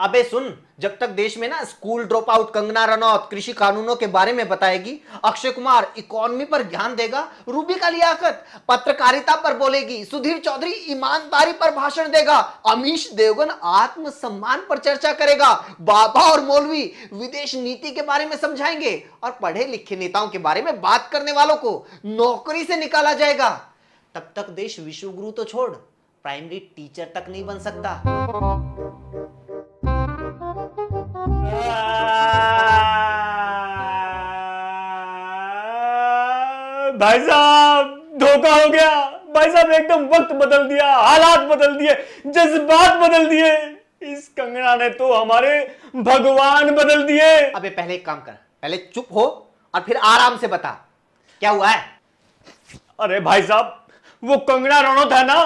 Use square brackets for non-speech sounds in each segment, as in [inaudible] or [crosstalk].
अबे सुन जब तक देश में ना school drop out Kangana Ranaut कृषि कानूनों के बारे में बताएगी अक्षय कुमार इकोनॉमी पर ध्यान देगा रूबी का लियाकत पत्रकारिता पर बोलेगी सुधीर चौधरी ईमानदारी पर भाषण देगा अमीश देवगन आत्मसम्मान पर चर्चा करेगा बाबा और मौलवी विदेश नीति के बारे में समझाएंगे और पढ़े लिखे नेताओं के बारे में बात करने वालों को नौकरी से निकाला जाएगा तब तक देश विश्वगुरु तो छोड़ प्राइमरी टीचर तक नहीं बन सकता भाई साहब धोखा हो गया भाई साहब एकदम वक्त बदल दिया हालात बदल दिए जज्बात बदल दिए इस कंगना ने तो हमारे भगवान बदल दिए अबे पहले एक काम कर पहले चुप हो और फिर आराम से बता क्या हुआ है अरे भाई साहब वो कंगना रनौत है ना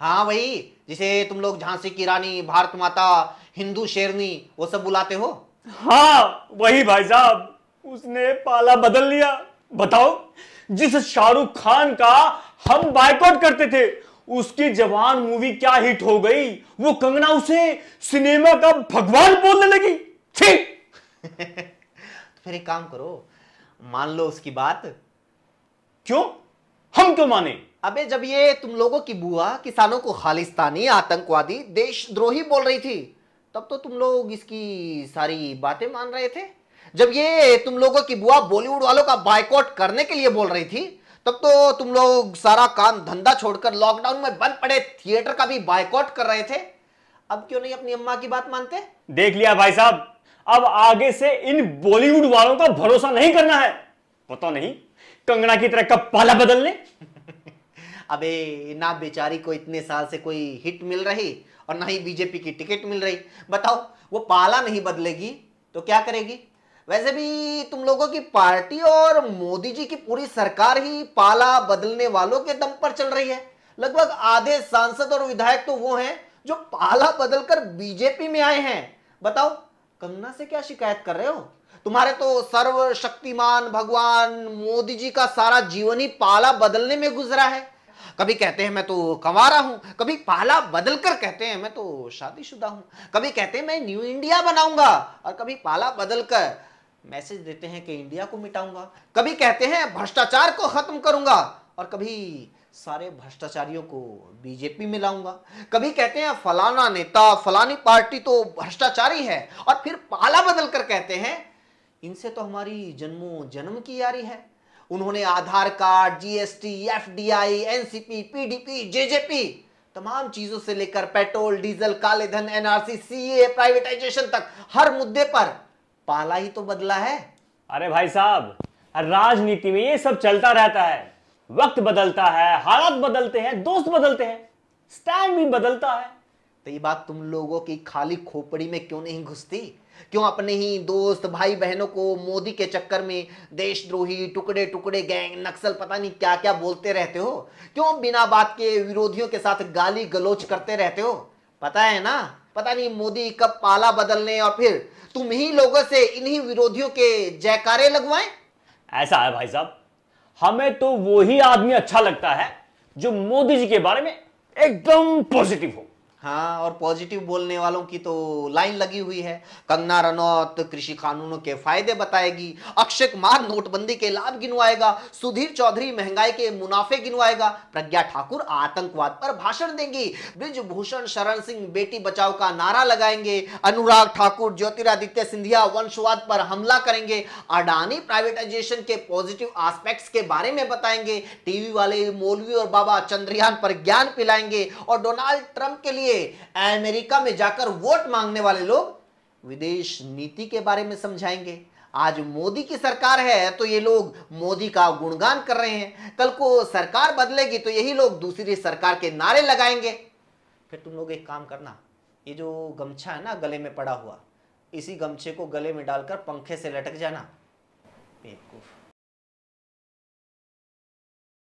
हाँ वही जिसे तुम लोग झांसी की रानी भारत माता हिंदू शेरनी वो सब बुलाते हो हाँ वही भाई साहब उसने पाला बदल लिया बताओ जिस शाहरुख खान का हम बायकॉट करते थे उसकी जवान मूवी क्या हिट हो गई वो कंगना उसे सिनेमा का भगवान बोलने लगी ठीक [laughs] तो फिर एक काम करो मान लो उसकी बात क्यों हम क्यों माने अबे जब ये तुम लोगों की बुआ किसानों को खालिस्तानी आतंकवादी देशद्रोही बोल रही थी तब तो तुम लोग इसकी सारी बातें मान रहे थे जब ये तुम लोगों की बुआ बॉलीवुड वालों का बायकॉट करने के लिए बोल रही थी तब तो तुम लोग सारा काम धंधा छोड़कर लॉकडाउन में बंद पड़े थिएटर का भी बायकॉट कर रहे थे अब क्यों नहीं अपनी अम्मा की बात मानते देख लिया भाई साहब अब आगे से इन बॉलीवुड वालों का भरोसा नहीं करना है पता नहीं कंगना की तरह का पाला बदल ले [laughs] अबे ना बेचारी को इतने साल से कोई हिट मिल रही और ना ही बीजेपी की टिकट मिल रही बताओ वो पाला नहीं बदलेगी तो क्या करेगी वैसे भी तुम लोगों की पार्टी और मोदी जी की पूरी सरकार ही पाला बदलने वालों के दम पर चल रही है लगभग आधे सांसद और विधायक तो वो हैं जो पाला बदलकर बीजेपी में आए हैं बताओ कंगना से क्या शिकायत कर रहे हो तुम्हारे तो सर्वशक्तिमान भगवान मोदी जी का सारा जीवन ही पाला बदलने में गुजरा है कभी कहते हैं मैं तो कंवारा हूं कभी पाला बदल कर कहते हैं मैं तो शादीशुदा हूं कभी कहते हैं मैं न्यू इंडिया बनाऊंगा और कभी पाला बदलकर मैसेज देते हैं कि इंडिया को मिटाऊंगा कभी कहते हैं भ्रष्टाचार को खत्म करूंगा और कभी सारे भ्रष्टाचारियों को बीजेपी में लाऊंगा कभी कहते हैं फलाना नेता फलानी पार्टी तो भ्रष्टाचारी है और फिर पाला बदल कर कहते हैं इनसे तो हमारी जन्मों जन्म की यारी है उन्होंने Aadhaar card GST FDI NCP PDP JJP तमाम चीजों से लेकर पेट्रोल डीजल काले धन एनआरसी सीए प्राइवेटाइजेशन तक हर मुद्दे पर पाला ही तो बदला है अरे भाई साहब राजनीति में ये सब चलता रहता है वक्त बदलता है हालात बदलते हैं दोस्त बदलते हैं स्टैंड भी बदलता है तो ये बात तुम लोगों की खाली खोपड़ी में क्यों नहीं घुसती क्यों अपने ही दोस्त भाई बहनों को मोदी के चक्कर में देशद्रोही टुकड़े टुकड़े गैंग नक्सल पता नहीं क्या क्या बोलते रहते हो क्यों बिना बात के विरोधियों के साथ गाली गलोच करते रहते हो पता है ना पता नहीं मोदी कब पाला बदलने और फिर तुम ही लोगों से इन्हीं विरोधियों के जयकारे लगवाएं ऐसा है भाई साहब हमें तो वो ही आदमी अच्छा लगता है जो मोदी जी के बारे में एकदम पॉजिटिव हो हाँ और पॉजिटिव बोलने वालों की तो लाइन लगी हुई है कंगना रनौत कृषि कानूनों के फायदे बताएगी अक्षय कुमार नोटबंदी के लाभ गिनवाएगा सुधीर चौधरी महंगाई के मुनाफे गिनवाएगा प्रज्ञा ठाकुर आतंकवाद पर भाषण देंगी ब्रिजभूषण शरण सिंह बेटी बचाओ का नारा लगाएंगे अनुराग ठाकुर ज्योतिरादित्य सिंधिया वंशवाद पर हमला करेंगे अडानी प्राइवेटाइजेशन के पॉजिटिव आस्पेक्ट के बारे में बताएंगे टीवी वाले मौलवी और बाबा चंद्रयान पर ज्ञान पिलाएंगे और डोनाल्ड ट्रंप के लिए लिए अमेरिका में जाकर वोट मांगने वाले लोग विदेश नीति के बारे में समझाएंगे आज मोदी की सरकार है तो ये लोग मोदी का गुणगान कर रहे हैं कल को सरकार बदलेगी तो यही लोग दूसरी सरकार के नारे लगाएंगे फिर तुम लोग एक काम करना ये जो गमछा है ना गले में पड़ा हुआ इसी गमछे को गले में डालकर पंखे से लटक जाना बेवकूफ़